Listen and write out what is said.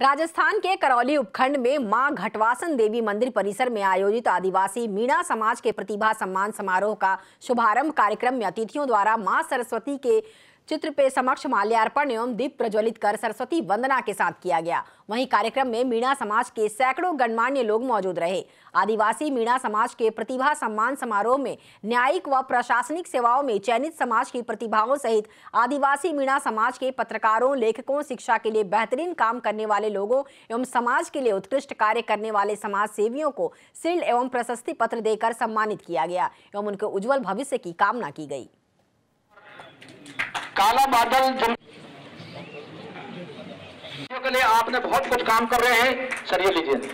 राजस्थान के करौली उपखंड में मां घटवासन देवी मंदिर परिसर में आयोजित आदिवासी मीणा समाज के प्रतिभा सम्मान समारोह का शुभारंभ कार्यक्रम में अतिथियों द्वारा मां सरस्वती के चित्र पे समक्ष माल्यार्पण एवं दीप प्रज्वलित कर सरस्वती वंदना के साथ किया गया वहीं कार्यक्रम में मीणा समाज के सैकड़ों गणमान्य लोग मौजूद रहे आदिवासी मीणा समाज के प्रतिभा सम्मान समारोह में न्यायिक व प्रशासनिक सेवाओं में चयनित समाज की प्रतिभाओं सहित आदिवासी मीणा समाज के पत्रकारों लेखकों शिक्षा के लिए बेहतरीन काम करने वाले लोगों एवं समाज के लिए उत्कृष्ट कार्य करने वाले समाज सेवियों को सील एवं प्रशस्ति पत्र देकर सम्मानित किया गया एवं उनके उज्जवल भविष्य की कामना की गई काला बादल जम के लिए आपने बहुत कुछ काम कर रहे हैं सर ये लीजिए